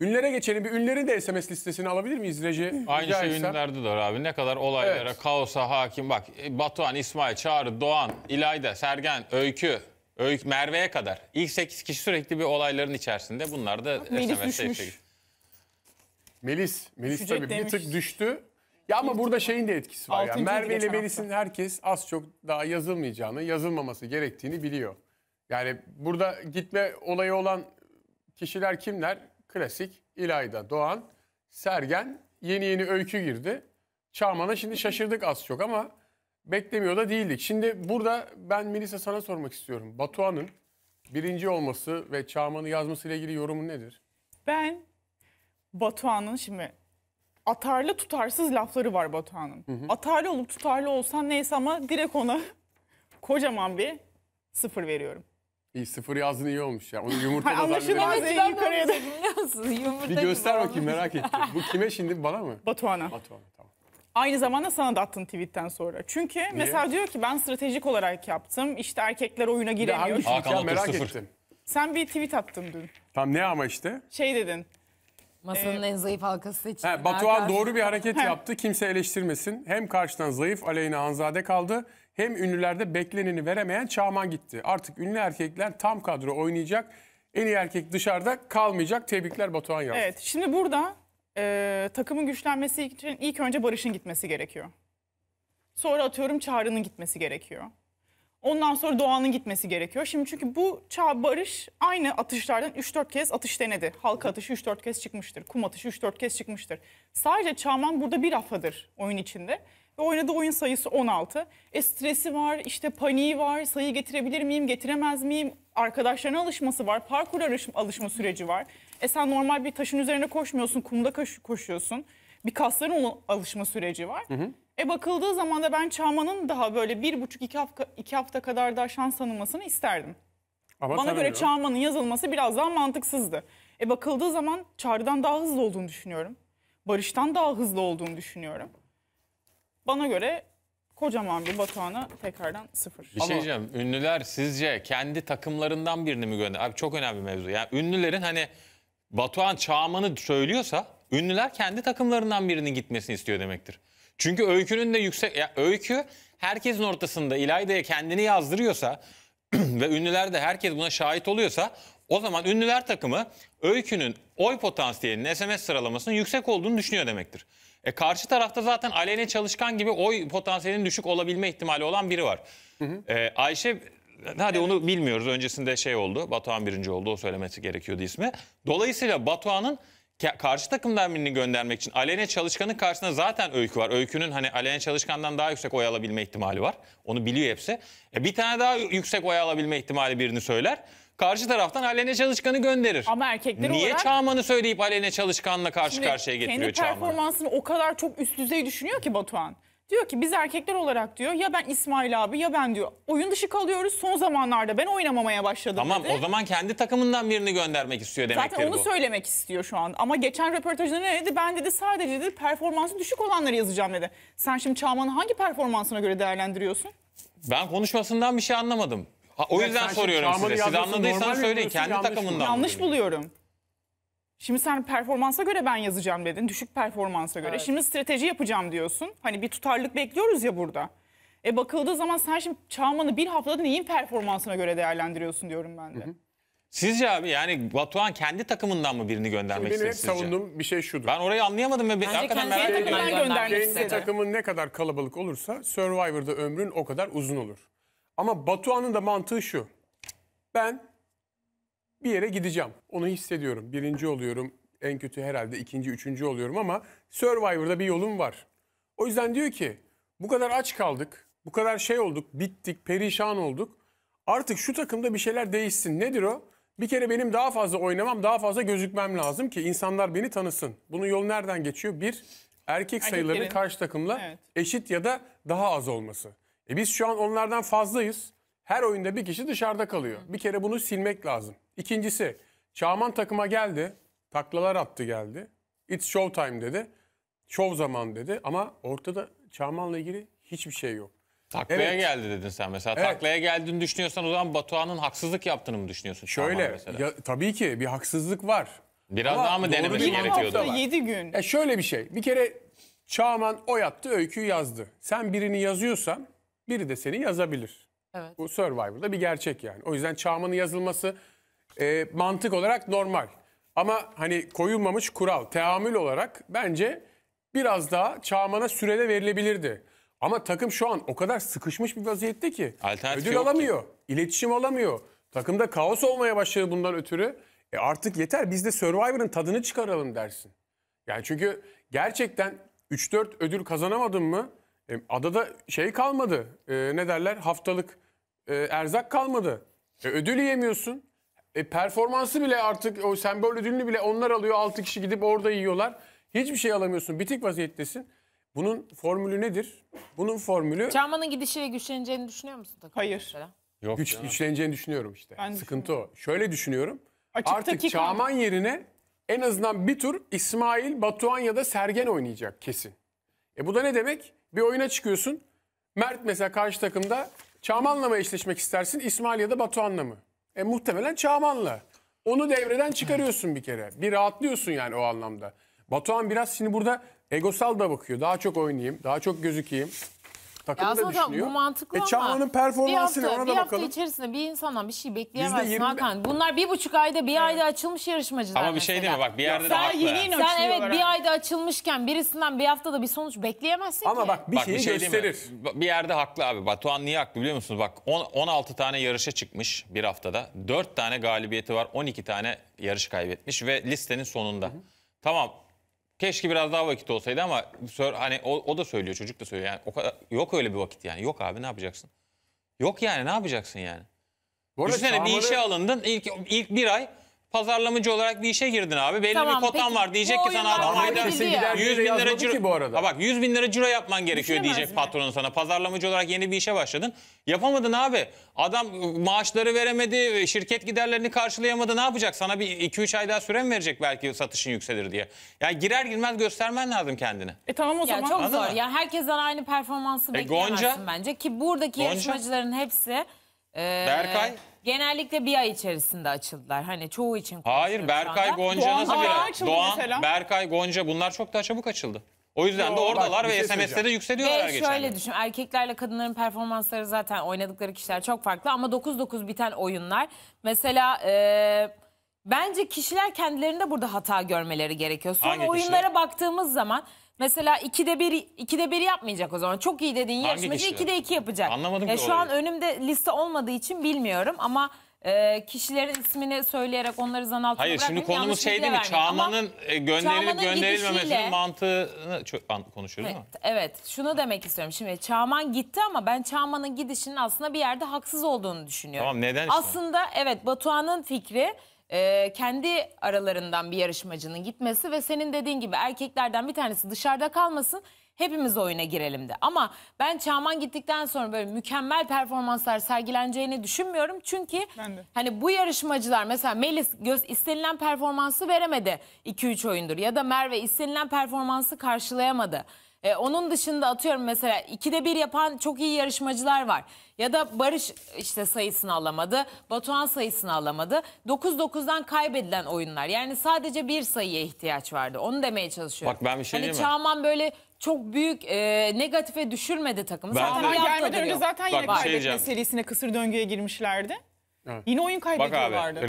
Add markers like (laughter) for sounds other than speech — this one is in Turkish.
Ünlere geçelim. Bir ünlerin de SMS listesini alabilir miyiz Reji? Aynı şey etsem. ünlerde de var abi. Ne kadar olaylara, Evet. kaosa hakim. Bak e, Batuhan, İsmail, Çağrı, Doğan, İlayda, Sergen, Öykü, Öykü Merve'ye kadar. İlk 8 kişi sürekli bir olayların içerisinde. Bunlar da Melih SMS'e Melis, Melis Düşecek tabii bir tık düştü. Ya ama burada şeyin de etkisi var. Yani. Merve ile Melis'in herkes az çok daha yazılmayacağını, yazılmaması gerektiğini biliyor. Yani burada gitme olayı olan kişiler kimler? Klasik İlayda Doğan, Sergen yeni yeni öykü girdi. Çağman'a şimdi şaşırdık az çok ama beklemiyor da değildik. Şimdi burada ben Melisa sana sormak istiyorum. Batuhan'ın birinci olması ve Çağman'ı yazmasıyla ilgili yorumun nedir? Ben Batuhan'ın şimdi atarlı tutarsız lafları var Batuhan'ın. Atarlı olup tutarlı olsan neyse ama direkt ona (laughs) kocaman bir sıfır veriyorum. İyi sıfır yazdın iyi olmuş ya. Onu (laughs) yumurta da zannediyorum. Anlaşılmaz en yukarıya da Bir göster bakayım merak ettim. (laughs) Bu kime şimdi bana mı? Batuhan'a. Batuhan tamam. Aynı zamanda sana da attın tweetten sonra. Çünkü mesela diyor ki ben stratejik olarak yaptım. İşte erkekler oyuna Bir de giremiyor. hangi Hakan merak Otur sıfır. ettim. Sen bir tweet attın dün. Tam ne ama işte? Şey dedin. Masanın ee, en zayıf halkası seçildi. He, Batuhan doğru bir hareket yaptı. Kimse eleştirmesin. Hem karşıdan zayıf Aleyna Hanzade kaldı hem ünlülerde bekleneni veremeyen Çağman gitti. Artık ünlü erkekler tam kadro oynayacak. En iyi erkek dışarıda kalmayacak. Tebrikler Batuhan yazdı. Evet şimdi burada e, takımın güçlenmesi için ilk önce Barış'ın gitmesi gerekiyor. Sonra atıyorum Çağrı'nın gitmesi gerekiyor. Ondan sonra Doğan'ın gitmesi gerekiyor. Şimdi çünkü bu Çağ Barış aynı atışlardan 3-4 kez atış denedi. Halka atışı 3-4 kez çıkmıştır. Kum atışı 3-4 kez çıkmıştır. Sadece Çağman burada bir haftadır oyun içinde oynadığı oyun sayısı 16. E stresi var, işte paniği var, sayı getirebilir miyim, getiremez miyim? Arkadaşlarına alışması var, parkur alışma süreci var. E sen normal bir taşın üzerine koşmuyorsun, kumda koşuyorsun. Bir kasların alışma süreci var. Hı hı. E bakıldığı zaman da ben Çağman'ın daha böyle bir buçuk iki hafta, iki hafta kadar daha şans tanımasını isterdim. Ama Bana göre Çağman'ın yazılması biraz daha mantıksızdı. E bakıldığı zaman Çağrı'dan daha hızlı olduğunu düşünüyorum. Barış'tan daha hızlı olduğunu düşünüyorum. Bana göre kocaman bir batuhanı tekrardan sıfır. Bir şey diyeceğim. Ünlüler sizce kendi takımlarından birini mi gönder? Abi çok önemli bir mevzu. Yani ünlülerin hani Batuhan Çağman'ı söylüyorsa ünlüler kendi takımlarından birinin gitmesini istiyor demektir. Çünkü öykünün de yüksek... Ya öykü herkesin ortasında İlayda'ya kendini yazdırıyorsa (clears throat) ve ünlüler de herkes buna şahit oluyorsa o zaman ünlüler takımı öykünün oy potansiyelinin SMS sıralamasının yüksek olduğunu düşünüyor demektir. E karşı tarafta zaten Aleyne Çalışkan gibi oy potansiyelinin düşük olabilme ihtimali olan biri var. Hı hı. E, Ayşe Hadi onu bilmiyoruz. Öncesinde şey oldu. Batuhan birinci oldu. O söylemesi gerekiyordu ismi. Dolayısıyla Batuhan'ın karşı takımdan birini göndermek için Alene Çalışkan'ın karşısında zaten Öykü var. Öykü'nün hani Alene Çalışkan'dan daha yüksek oy alabilme ihtimali var. Onu biliyor hepsi. E bir tane daha yüksek oy alabilme ihtimali birini söyler karşı taraftan Halene Çalışkan'ı gönderir. Ama erkekler Niye olarak... Çağman'ı söyleyip Alene Çalışkan'la karşı Şimdi karşıya getiriyor Çağman'ı? Kendi performansını o kadar çok üst düzey düşünüyor ki Batuhan. Diyor ki biz erkekler olarak diyor ya ben İsmail abi ya ben diyor oyun dışı kalıyoruz son zamanlarda ben oynamamaya başladım Tamam dedi. o zaman kendi takımından birini göndermek istiyor demektir Zaten onu bu. söylemek istiyor şu an ama geçen röportajında ne dedi ben dedi sadece dedi performansı düşük olanları yazacağım dedi. Sen şimdi Çağman'ı hangi performansına göre değerlendiriyorsun? Ben konuşmasından bir şey anlamadım. Ha, o yüzden sen soruyorum size. Siz yazıyorsun, anladıysanız söyleyin kendi yanlış takımından. Yanlış buluyorum. Şimdi sen performansa göre ben yazacağım dedin. Düşük performansa göre. Şimdi strateji yapacağım diyorsun. Hani bir tutarlık bekliyoruz ya burada. E bakıldığı zaman sen şimdi Çağman'ı bir haftada neyin performansına göre değerlendiriyorsun diyorum ben de. Sizce abi yani Batuhan kendi takımından mı birini göndermek Benim istedi sizce? savunduğum bir şey şudur. Ben orayı anlayamadım ve ben hakikaten kendi merak takımından ediyorum. göndermek Kendi takımın ne kadar kalabalık olursa Survivor'da ömrün o kadar uzun olur. Ama Batuhan'ın da mantığı şu. Ben bir yere gideceğim. Onu hissediyorum. Birinci oluyorum. En kötü herhalde ikinci, üçüncü oluyorum ama Survivor'da bir yolum var. O yüzden diyor ki bu kadar aç kaldık. Bu kadar şey olduk. Bittik, perişan olduk. Artık şu takımda bir şeyler değişsin. Nedir o? Bir kere benim daha fazla oynamam, daha fazla gözükmem lazım ki insanlar beni tanısın. Bunun yolu nereden geçiyor? Bir, erkek sayılarının karşı takımla evet. eşit ya da daha az olması. E biz şu an onlardan fazlayız. Her oyunda bir kişi dışarıda kalıyor. Bir kere bunu silmek lazım. İkincisi Çağman takıma geldi. Taklalar attı geldi. It's show time dedi. Show zaman dedi ama ortada Çağman'la ilgili hiçbir şey yok. Taklaya evet. geldi dedin sen mesela. Evet. Taklaya geldiğini düşünüyorsan o zaman Batuhan'ın haksızlık yaptığını mı düşünüyorsun? Şöyle ya, tabii ki bir haksızlık var. Biraz ama daha mı denemesi gerekiyordu? 7 gün. E şöyle bir şey. Bir kere Çağman o yattı öyküyü yazdı. Sen birini yazıyorsan biri de seni yazabilir. Evet. Bu Survivor'da bir gerçek yani. O yüzden Çağman'ın yazılması e, mantık olarak normal. Ama hani koyulmamış kural, teamül olarak bence biraz daha Çağman'a sürede verilebilirdi. Ama takım şu an o kadar sıkışmış bir vaziyette ki. Alternatif ödül yoktu. alamıyor, iletişim alamıyor. Takımda kaos olmaya başladı bundan ötürü. E artık yeter biz de Survivor'ın tadını çıkaralım dersin. Yani çünkü gerçekten 3-4 ödül kazanamadın mı e, adada şey kalmadı. E, ne derler? Haftalık e, erzak kalmadı. E, ödül yiyemiyorsun. E, performansı bile artık o sembol ödülünü bile onlar alıyor. 6 kişi gidip orada yiyorlar. Hiçbir şey alamıyorsun. Bitik vaziyettesin. Bunun formülü nedir? Bunun formülü... Çağman'ın gidişiyle güçleneceğini düşünüyor musun? takım Hayır. Yok Güç, güçleneceğini düşünüyorum işte. Ben Sıkıntı o. Şöyle düşünüyorum. Açıktaki Artık Çağman yerine en azından bir tur İsmail, Batuhan ya da Sergen oynayacak kesin. E bu da ne demek? Bir oyuna çıkıyorsun. Mert mesela karşı takımda Çağman'la mı eşleşmek istersin? İsmail ya da Batuhan'la mı? E muhtemelen Çağman'la. Onu devreden çıkarıyorsun bir kere. Bir rahatlıyorsun yani o anlamda. Batuhan biraz şimdi burada egosal da bakıyor. Daha çok oynayayım, daha çok gözükeyim. Takımı da düşünüyor. bu mantıklı E Çağla'nın ama bir performansı ne hafta, ona bir da hafta bakalım. içerisinde bir insandan bir şey bekleyemezsin %20 Hakan. Bunlar bir buçuk ayda bir ayda açılmış yarışmacılar Ama bir şey değil mi? Bak bir yerde de sen haklı. yeni Sen evet bir ayda açılmışken birisinden bir haftada bir sonuç bekleyemezsin ki. Ama bak bir Bak bir şey değil mi? gösterir. Bir yerde haklı abi. Batuhan niye haklı biliyor musunuz? Bak on- 16 tane yarışa çıkmış bir haftada. 4 tane galibiyeti var. 12 tane yarış kaybetmiş ve listenin sonunda. Tamam Keşke biraz daha vakit olsaydı ama hani o, o da söylüyor çocuk da söylüyor. Yani o kadar, yok öyle bir vakit yani. Yok abi ne yapacaksın? Yok yani ne yapacaksın yani? Bu arada Düşünsene bir işe alındın ilk, ilk bir ay pazarlamacı olarak bir işe girdin abi. Belli tamam, bir kotan peki. var. Diyecek ki sana adam ayda 100 bin lira ciro. Bu arada. Ha bak 100 bin lira ciro yapman gerekiyor diyecek mi? patronun sana. Pazarlamacı olarak yeni bir işe başladın. Yapamadın abi. Adam maaşları veremedi. E, şirket giderlerini karşılayamadı. Ne yapacak? Sana bir 2-3 ay daha süre mi verecek belki satışın yükselir diye. Yani girer girmez göstermen lazım kendini. E tamam o ya zaman. Çok Anladın zor. Mı? Yani herkesten aynı performansı e, bekleyemezsin Gonca, bence. Ki buradaki Gonca, yarışmacıların hepsi... E, Berkay Genellikle bir ay içerisinde açıldılar. Hani çoğu için Hayır Berkay Gonca Doğan nasıl bayağı bir... açıldı Doğan, mesela. Berkay Gonca bunlar çok daha çabuk açıldı. O yüzden de Yo, oradalar bak, ve şey SMS'te de yükseliyorlar her Ve şöyle gün. düşün erkeklerle kadınların performansları zaten oynadıkları kişiler çok farklı ama 9-9 biten oyunlar. Mesela e, bence kişiler kendilerinde burada hata görmeleri gerekiyor. Son Hangi oyunlara kişiler? baktığımız zaman Mesela 2'de 1 2'de 1 yapmayacak o zaman. Çok iyi dediğin Hangi yarışmacı kişiler? 2'de 2 yapacak. Anlamadım e, ki Şu an önümde liste olmadığı için bilmiyorum ama e, kişilerin ismini söyleyerek onları zan altına Hayır şimdi konumuz şey değil mi? Çağman'ın e, gönderilip Çağman'ın gönderilmemesinin mantığını çok konuşuyoruz değil mi? Evet, evet. Şunu demek istiyorum. Şimdi Çağman gitti ama ben Çağman'ın gidişinin aslında bir yerde haksız olduğunu düşünüyorum. Tamam, neden işte? Aslında evet Batuhan'ın fikri e, kendi aralarından bir yarışmacının gitmesi ve senin dediğin gibi erkeklerden bir tanesi dışarıda kalmasın hepimiz oyuna girelim de. Ama ben Çağman gittikten sonra böyle mükemmel performanslar sergileneceğini düşünmüyorum. Çünkü hani bu yarışmacılar mesela Melis göz istenilen performansı veremedi 2-3 oyundur ya da Merve istenilen performansı karşılayamadı. E, onun dışında atıyorum mesela ikide bir yapan çok iyi yarışmacılar var. Ya da Barış işte sayısını alamadı. Batuhan sayısını alamadı. 9-9'dan kaybedilen oyunlar. Yani sadece bir sayıya ihtiyaç vardı. Onu demeye çalışıyorum. Bak ben bir şey hani Çağman böyle çok büyük e, negatife düşürmedi takımı. Ben zaten bir gelmeden önce zaten yine Bak, bir şey kaybetme diyeceğim. serisine kısır döngüye girmişlerdi. Yine oyun kaybediyorlardı.